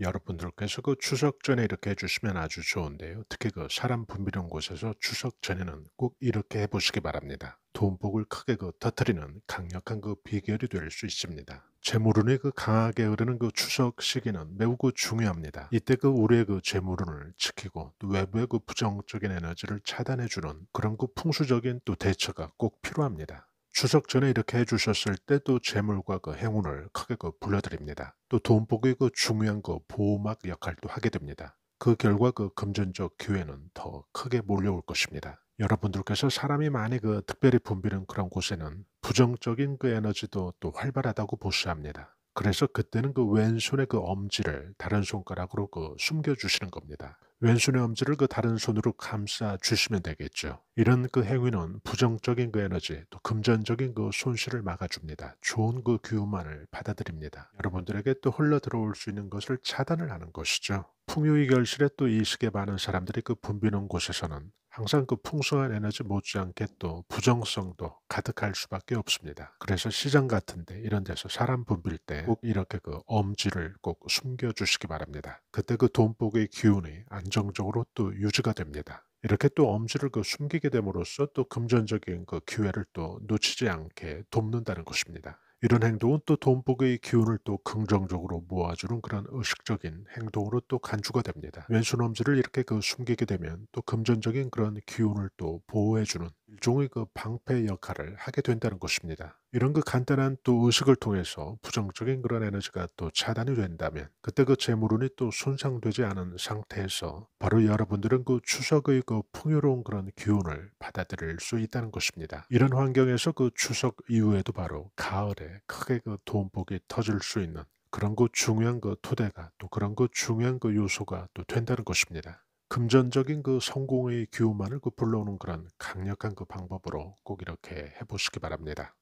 여러분들께서 그 추석 전에 이렇게 해주시면 아주 좋은데요. 특히 그 사람 붐비는 곳에서 추석 전에는 꼭 이렇게 해보시기 바랍니다. 돈복을 크게 그 터트리는 강력한 그 비결이 될 수 있습니다. 재물운이 그 강하게 흐르는 그 추석 시기는 매우 그 중요합니다. 이때 그 우리의 그 재물운을 지키고 또 외부의 그 부정적인 에너지를 차단해주는 그런 그 풍수적인 또 대처가 꼭 필요합니다. 추석 전에 이렇게 해주셨을 때도 재물과 그 행운을 크게 그 불러드립니다. 또돈복의그 중요한 그 보호막 역할도 하게 됩니다. 그 결과 그 금전적 기회는 더 크게 몰려올 것입니다. 여러분들께서 사람이 많이 그 특별히 붐비는 그런 곳에는 부정적인 그 에너지도 또 활발하다고 보수합니다. 그래서 그때는 그 왼손의 그 엄지를 다른 손가락으로 그 숨겨주시는 겁니다. 왼손의 엄지를 그 다른 손으로 감싸 주시면 되겠죠. 이런 그 행위는 부정적인 그 에너지, 또 금전적인 그 손실을 막아줍니다. 좋은 그 기운만을 받아들입니다. 여러분들에게 또 흘러 들어올 수 있는 것을 차단을 하는 것이죠. 풍요의 결실에 또 이식에 많은 사람들이 그분비는 곳에서는 항상 그 풍성한 에너지 못지않게 또 부정성도 가득할 수밖에 없습니다. 그래서 시장 같은데 이런 데서 사람 붐빌 때 꼭 이렇게 그 엄지를 꼭 숨겨 주시기 바랍니다. 그때 그 돈복의 기운이 안정적으로 또 유지가 됩니다. 이렇게 또 엄지를 그 숨기게 됨으로써 또 금전적인 그 기회를 또 놓치지 않게 돕는다는 것입니다. 이런 행동은 또 돈복의 기운을 또 긍정적으로 모아주는 그런 의식적인 행동으로 또 간주가 됩니다. 왼손엄지를 이렇게 그 숨기게 되면 또 금전적인 그런 기운을 또 보호해주는 일종의 그 방패 역할을 하게 된다는 것입니다. 이런 그 간단한 또 의식을 통해서 부정적인 그런 에너지가 또 차단이 된다면 그때 그 재물운이 또 손상되지 않은 상태에서 바로 여러분들은 그 추석의 그 풍요로운 그런 기운을 받아들일 수 있다는 것입니다. 이런 환경에서 그 추석 이후에도 바로 가을에 크게 그 돈복이 터질 수 있는 그런 그 중요한 그 토대가 또 그런 그 중요한 그 요소가 또 된다는 것입니다. 금전적인 그 성공의 기운만을 그 불러오는 그런 강력한 그 방법으로 꼭 이렇게 해보시기 바랍니다.